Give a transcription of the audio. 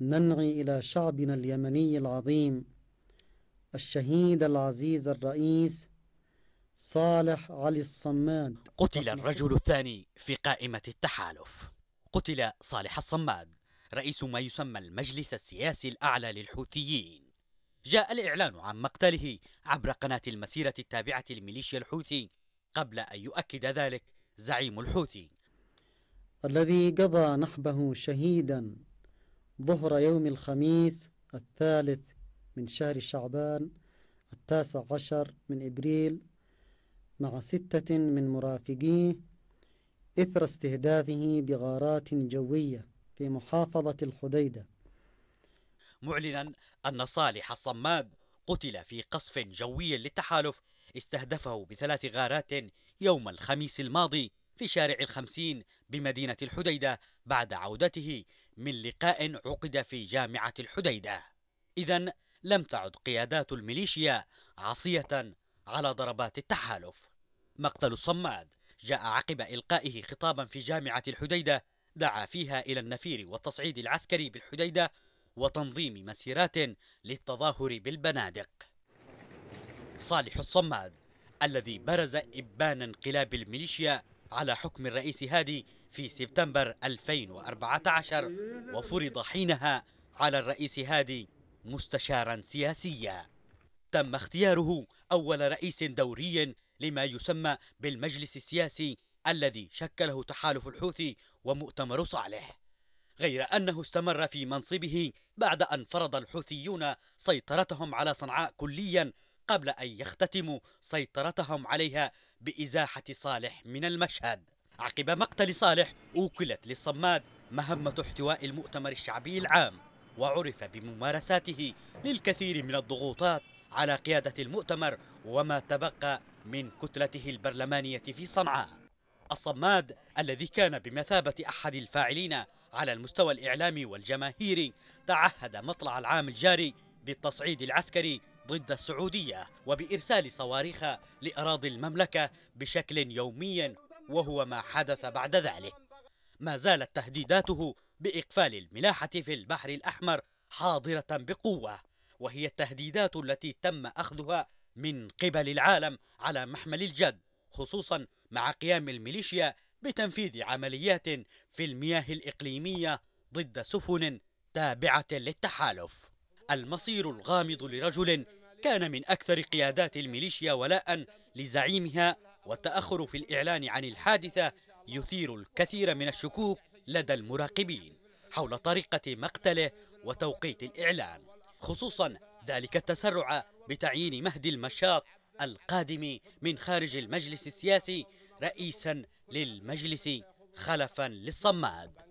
ننعي إلى شعبنا اليمني العظيم الشهيد العزيز الرئيس صالح علي الصماد قتل الرجل الثاني في قائمة التحالف قتل صالح الصماد رئيس ما يسمى المجلس السياسي الأعلى للحوثيين جاء الإعلان عن مقتله عبر قناة المسيرة التابعة لميليشيا الحوثي قبل أن يؤكد ذلك زعيم الحوثي الذي قضى نحبه شهيدا ظهر يوم الخميس الثالث من شهر شعبان التاسع عشر من إبريل مع ستة من مرافقيه إثر استهدافه بغارات جوية في محافظة الحديدة معلنا أن صالح الصماد قتل في قصف جوي للتحالف استهدفه بثلاث غارات يوم الخميس الماضي في شارع الخمسين بمدينة الحديدة بعد عودته من لقاء عقد في جامعة الحديدة إذا لم تعد قيادات الميليشيا عاصية على ضربات التحالف مقتل الصماد جاء عقب إلقائه خطابا في جامعة الحديدة دعا فيها إلى النفير والتصعيد العسكري بالحديدة وتنظيم مسيرات للتظاهر بالبنادق صالح الصماد الذي برز إبان انقلاب الميليشيا على حكم الرئيس هادي في سبتمبر 2014 وفرض حينها على الرئيس هادي مستشارا سياسيا تم اختياره أول رئيس دوري لما يسمى بالمجلس السياسي الذي شكله تحالف الحوثي ومؤتمر صالح غير أنه استمر في منصبه بعد أن فرض الحوثيون سيطرتهم على صنعاء كليا قبل أن يختتموا سيطرتهم عليها بإزاحة صالح من المشهد عقب مقتل صالح أوكلت للصماد مهمة احتواء المؤتمر الشعبي العام وعرف بممارساته للكثير من الضغوطات على قيادة المؤتمر وما تبقى من كتلته البرلمانية في صنعاء الصماد الذي كان بمثابة أحد الفاعلين على المستوى الإعلامي والجماهيري تعهد مطلع العام الجاري بالتصعيد العسكري ضد السعودية وبإرسال صواريخ لأراضي المملكة بشكل يومي وهو ما حدث بعد ذلك ما زالت تهديداته بإقفال الملاحة في البحر الأحمر حاضرة بقوة وهي التهديدات التي تم أخذها من قبل العالم على محمل الجد خصوصا مع قيام الميليشيا بتنفيذ عمليات في المياه الإقليمية ضد سفن تابعة للتحالف المصير الغامض لرجل كان من أكثر قيادات الميليشيا ولاء لزعيمها والتأخر في الإعلان عن الحادثة يثير الكثير من الشكوك لدى المراقبين حول طريقة مقتله وتوقيت الإعلان خصوصا ذلك التسرع بتعيين مهدي المشاط القادم من خارج المجلس السياسي رئيسا للمجلس خلفا للصماد